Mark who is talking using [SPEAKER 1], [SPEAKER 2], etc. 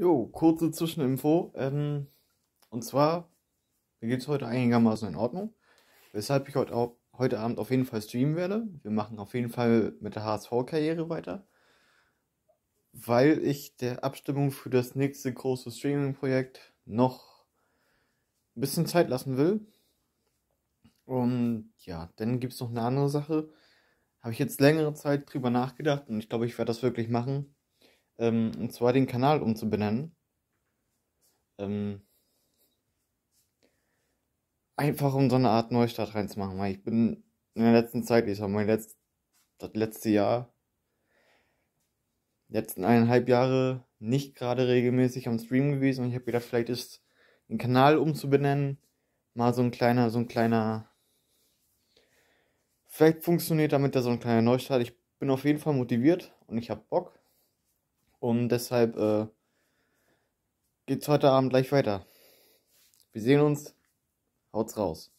[SPEAKER 1] Jo, kurze Zwischeninfo. Ähm, und zwar, mir geht es heute einigermaßen in Ordnung. Weshalb ich heute, auch, heute Abend auf jeden Fall streamen werde. Wir machen auf jeden Fall mit der HSV-Karriere weiter. Weil ich der Abstimmung für das nächste große Streaming-Projekt noch ein bisschen Zeit lassen will. Und ja, dann gibt es noch eine andere Sache. Habe ich jetzt längere Zeit drüber nachgedacht und ich glaube, ich werde das wirklich machen ähm, und zwar den Kanal umzubenennen. Ähm, einfach um so eine Art Neustart reinzumachen, weil ich bin in der letzten Zeit, ich sag mal, letzt, das letzte Jahr, letzten eineinhalb Jahre nicht gerade regelmäßig am Stream gewesen und ich habe gedacht, vielleicht ist den Kanal umzubenennen, mal so ein kleiner, so ein kleiner, vielleicht funktioniert damit da so ein kleiner Neustart. Ich bin auf jeden Fall motiviert und ich habe Bock. Und deshalb äh, geht's heute Abend gleich weiter. Wir sehen uns. Haut's raus.